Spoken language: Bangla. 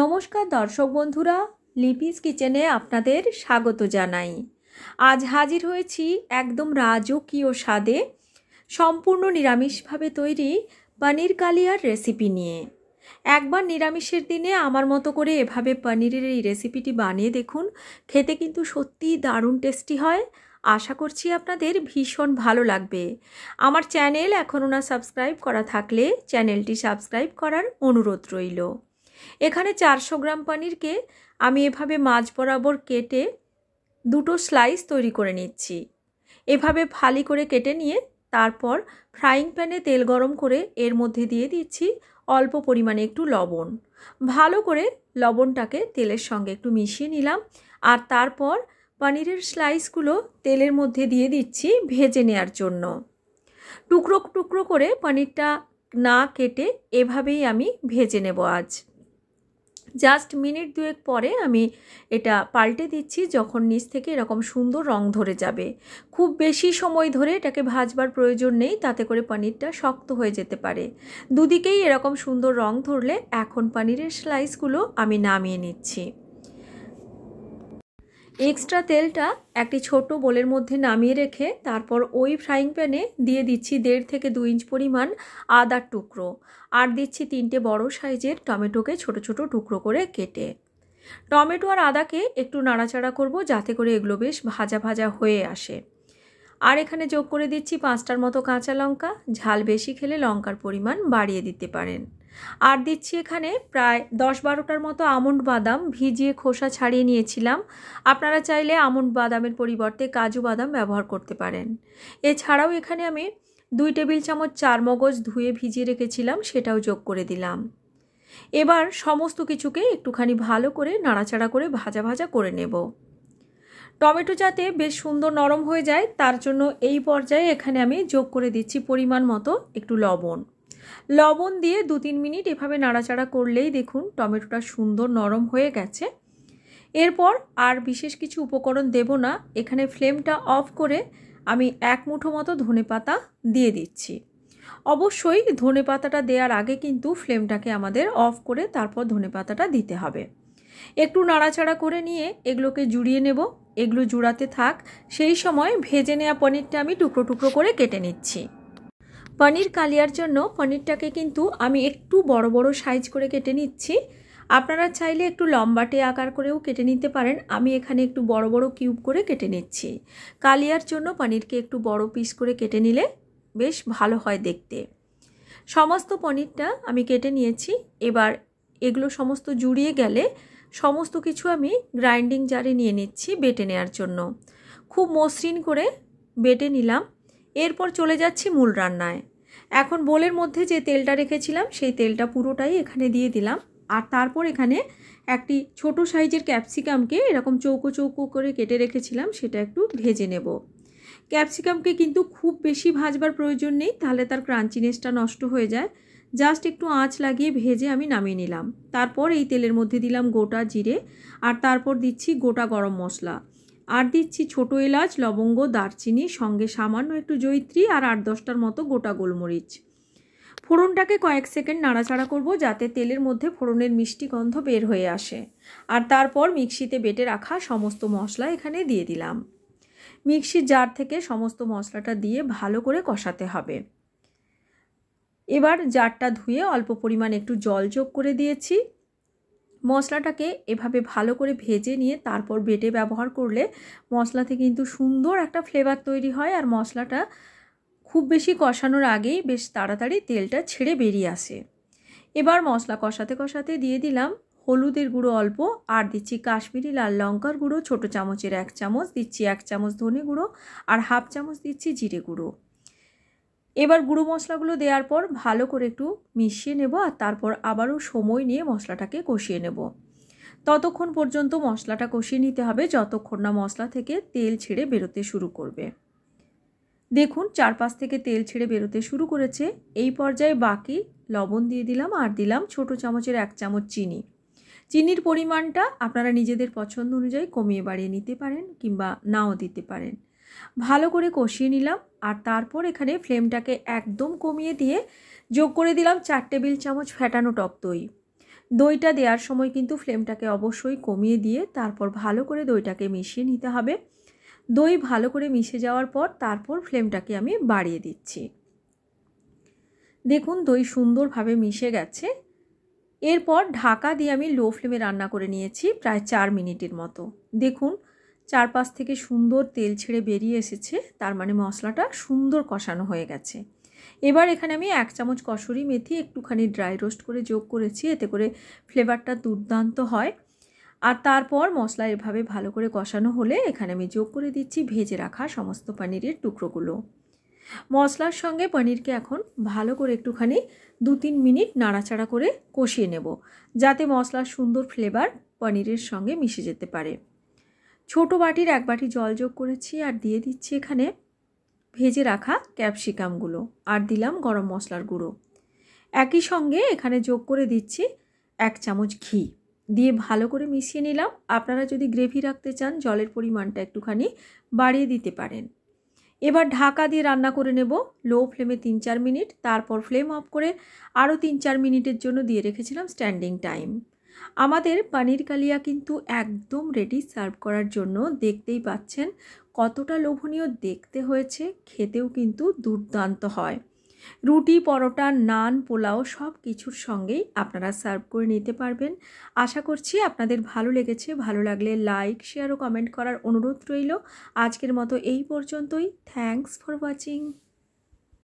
নমস্কার দর্শক বন্ধুরা লিপিস কিচেনে আপনাদের স্বাগত জানাই আজ হাজির হয়েছি একদম রাজকীয় স্বাদে সম্পূর্ণ নিরামিষভাবে তৈরি পনির কালিয়ার রেসিপি নিয়ে একবার নিরামিষের দিনে আমার মতো করে এভাবে পনিরের এই রেসিপিটি বানিয়ে দেখুন খেতে কিন্তু সত্যিই দারুণ টেস্টি হয় আশা করছি আপনাদের ভীষণ ভালো লাগবে আমার চ্যানেল এখনও না সাবস্ক্রাইব করা থাকলে চ্যানেলটি সাবস্ক্রাইব করার অনুরোধ রইল এখানে চারশো গ্রাম পানিরকে আমি এভাবে মাছ বরাবর কেটে দুটো স্লাইস তৈরি করে নিচ্ছি এভাবে ফালি করে কেটে নিয়ে তারপর ফ্রাইং প্যানে তেল গরম করে এর মধ্যে দিয়ে দিচ্ছি অল্প পরিমাণে একটু লবণ ভালো করে লবণটাকে তেলের সঙ্গে একটু মিশিয়ে নিলাম আর তারপর পনিরের স্লাইসগুলো তেলের মধ্যে দিয়ে দিচ্ছি ভেজে নেয়ার জন্য টুকরো টুকরো করে পনিরটা না কেটে এভাবেই আমি ভেজে নেব আজ জাস্ট মিনিট দুয়েক পরে আমি এটা পাল্টে দিচ্ছি যখন নিচ থেকে এরকম সুন্দর রং ধরে যাবে খুব বেশি সময় ধরে এটাকে ভাজবার প্রয়োজন নেই তাতে করে পানিরটা শক্ত হয়ে যেতে পারে দুদিকেই এরকম সুন্দর রং ধরলে এখন পানিরের স্লাইসগুলো আমি নামিয়ে নিচ্ছি এক্সট্রা তেলটা একটি ছোট বোলের মধ্যে নামিয়ে রেখে তারপর ওই ফ্রাইং প্যানে দিয়ে দিচ্ছি দেড় থেকে দু ইঞ্চ পরিমাণ আদার টুকরো আর দিচ্ছি তিনটে বড় সাইজের টমেটোকে ছোট ছোট টুকরো করে কেটে টমেটো আর আদাকে একটু নাড়াচাড়া করব যাতে করে এগুলো বেশ ভাজা ভাজা হয়ে আসে আর এখানে যোগ করে দিচ্ছি পাঁচটার মতো কাঁচা লঙ্কা ঝাল বেশি খেলে লঙ্কার পরিমাণ বাড়িয়ে দিতে পারেন আর দিচ্ছি এখানে প্রায় দশ বারোটার মতো আমন্ড বাদাম ভিজিয়ে খোসা ছাড়িয়ে নিয়েছিলাম আপনারা চাইলে আমন্ড বাদামের পরিবর্তে কাজু বাদাম ব্যবহার করতে পারেন এছাড়াও এখানে আমি দুই টেবিল চামচ চার মগজ ধুয়ে ভিজিয়ে রেখেছিলাম সেটাও যোগ করে দিলাম এবার সমস্ত কিছুকে একটুখানি ভালো করে নাড়াচাড়া করে ভাজা ভাজা করে নেব টমেটো যাতে বেশ সুন্দর নরম হয়ে যায় তার জন্য এই পর্যায়ে এখানে আমি যোগ করে দিচ্ছি পরিমাণ মতো একটু লবণ লবণ দিয়ে দু তিন মিনিট এভাবে নাড়াচাড়া করলেই দেখুন টমেটোটা সুন্দর নরম হয়ে গেছে এরপর আর বিশেষ কিছু উপকরণ দেব না এখানে ফ্লেমটা অফ করে আমি এক মুঠো মতো ধনে পাতা দিয়ে দিচ্ছি অবশ্যই ধনে পাতাটা দেওয়ার আগে কিন্তু ফ্লেমটাকে আমাদের অফ করে তারপর ধনে পাতাটা দিতে হবে একটু নাড়াচাড়া করে নিয়ে এগুলোকে জুড়িয়ে নেব এগুলো জুড়াতে থাক সেই সময় ভেজে নেওয়া পনিরটা আমি টুকরো টুকরো করে কেটে নিচ্ছি পনির কালিয়ার জন্য পনিরটাকে কিন্তু আমি একটু বড় বড় সাইজ করে কেটে নিচ্ছি আপনারা চাইলে একটু লম্বাটে আকার করেও কেটে নিতে পারেন আমি এখানে একটু বড় বড় কিউব করে কেটে নিচ্ছি কালিয়ার জন্য পনিরকে একটু বড় পিস করে কেটে নিলে বেশ ভালো হয় দেখতে সমস্ত পনিরটা আমি কেটে নিয়েছি এবার এগুলো সমস্ত জুড়িয়ে গেলে সমস্ত কিছু আমি গ্রাইন্ডিং জারে নিয়ে নিচ্ছি বেটে নেওয়ার জন্য খুব মসৃণ করে বেটে নিলাম এরপর চলে যাচ্ছি মূল রান্নায় এখন বোলের মধ্যে যে তেলটা রেখেছিলাম সেই তেলটা পুরোটাই এখানে দিয়ে দিলাম আর তারপর এখানে একটি ছোট সাইজের ক্যাপসিকামকে এরকম চৌকো চৌকো করে কেটে রেখেছিলাম সেটা একটু ভেজে নেব ক্যাপসিকামকে কিন্তু খুব বেশি ভাজবার প্রয়োজন নেই তাহলে তার ক্রাঞ্চিনেসটা নষ্ট হয়ে যায় জাস্ট একটু আঁচ লাগিয়ে ভেজে আমি নামিয়ে নিলাম তারপর এই তেলের মধ্যে দিলাম গোটা জিরে আর তারপর দিচ্ছি গোটা গরম মশলা আর দিচ্ছি ছোটো এলাচ লবঙ্গ দারচিনি সঙ্গে সামান্য একটু জৈত্রী আর আট দশটার মতো গোটা গোলমরিচ ফোড়নটাকে কয়েক সেকেন্ড নাড়াচাড়া করব যাতে তেলের মধ্যে ফোড়নের মিষ্টি গন্ধ বের হয়ে আসে আর তারপর মিক্সিতে বেটে রাখা সমস্ত মশলা এখানে দিয়ে দিলাম মিক্সির জার থেকে সমস্ত মশলাটা দিয়ে ভালো করে কষাতে হবে এবার জারটা ধুয়ে অল্প পরিমাণ একটু জল যোগ করে দিয়েছি মশলাটাকে এভাবে ভালো করে ভেজে নিয়ে তারপর বেটে ব্যবহার করলে মশলাতে কিন্তু সুন্দর একটা ফ্লেভার তৈরি হয় আর মশলাটা খুব বেশি কষানোর আগেই বেশ তাড়াতাড়ি তেলটা ছেড়ে বেরিয়ে আসে এবার মশলা কষাতে কষাতে দিয়ে দিলাম হলুদের গুঁড়ো অল্প আর দিচ্ছি কাশ্মীরি লাল লঙ্কার গুঁড়ো ছোটো চামচের এক চামচ দিচ্ছি এক চামচ ধনে গুঁড়ো আর হাফ চামচ দিচ্ছি জিরে গুঁড়ো এবার গুঁড়ো মশলাগুলো দেওয়ার পর ভালো করে একটু মিশিয়ে নেব আর তারপর আবারও সময় নিয়ে মশলাটাকে কষিয়ে নেব ততক্ষণ পর্যন্ত মশলাটা কষিয়ে নিতে হবে যতক্ষণ না মশলা থেকে তেল ছেড়ে বেরোতে শুরু করবে দেখুন চারপাশ থেকে তেল ছেড়ে বেরোতে শুরু করেছে এই পর্যায়ে বাকি লবণ দিয়ে দিলাম আর দিলাম ছোট চামচের এক চামচ চিনি চিনির পরিমাণটা আপনারা নিজেদের পছন্দ অনুযায়ী কমিয়ে বাড়িয়ে নিতে পারেন কিংবা নাও দিতে পারেন ভালো করে কষিয়ে নিলাম আর তারপর এখানে ফ্লেমটাকে একদম কমিয়ে দিয়ে যোগ করে দিলাম চার টেবিল চামচ ফ্যাটানো টক দই দইটা দেওয়ার সময় কিন্তু ফ্লেমটাকে অবশ্যই কমিয়ে দিয়ে তারপর ভালো করে দইটাকে মিশিয়ে নিতে হবে দই ভালো করে মিশে যাওয়ার পর তারপর ফ্লেমটাকে আমি বাড়িয়ে দিচ্ছি দেখুন দই সুন্দরভাবে মিশে গেছে এরপর ঢাকা দিয়ে আমি লো ফ্লেমে রান্না করে নিয়েছি প্রায় চার মিনিটের মতো দেখুন চারপাশ থেকে সুন্দর তেল ছেড়ে বেরিয়ে এসেছে তার মানে মশলাটা সুন্দর কষানো হয়ে গেছে এবার এখানে আমি এক চামচ কসুরি মেথি একটুখানি ড্রাই রোস্ট করে যোগ করেছি এতে করে ফ্লেভারটা দুর্দান্ত হয় আর তারপর মশলা এভাবে ভালো করে কষানো হলে এখানে আমি যোগ করে দিচ্ছি ভেজে রাখা সমস্ত পানিরের টুকরোগুলো মশলার সঙ্গে পনিরকে এখন ভালো করে একটুখানি দু তিন মিনিট নাড়াচাড়া করে কষিয়ে নেব যাতে মশলার সুন্দর ফ্লেভার পনিরের সঙ্গে মিশে যেতে পারে ছোট বাটির এক বাটি জল যোগ করেছি আর দিয়ে দিচ্ছি এখানে ভেজে রাখা ক্যাপসিকামগুলো আর দিলাম গরম মশলার গুঁড়ো একই সঙ্গে এখানে যোগ করে দিচ্ছি এক চামচ ঘি দিয়ে ভালো করে মিশিয়ে নিলাম আপনারা যদি গ্রেভি রাখতে চান জলের পরিমাণটা একটুখানি বাড়িয়ে দিতে পারেন এবার ঢাকা দিয়ে রান্না করে নেব লো ফ্লেমে তিন চার মিনিট তারপর ফ্লেম অফ করে আরও তিন চার মিনিটের জন্য দিয়ে রেখেছিলাম স্ট্যান্ডিং টাইম আমাদের পানির কালিয়া কিন্তু একদম রেডি সার্ভ করার জন্য দেখতেই পাচ্ছেন কতটা লোভনীয় দেখতে হয়েছে খেতেও কিন্তু দুর্দান্ত হয় রুটি পরোটা নান পোলাও সব কিছুর সঙ্গেই আপনারা সার্ভ করে নিতে পারবেন আশা করছি আপনাদের ভালো লেগেছে ভালো লাগলে লাইক শেয়ার ও কমেন্ট করার অনুরোধ রইল আজকের মতো এই পর্যন্তই থ্যাংকস ফর ওয়াচিং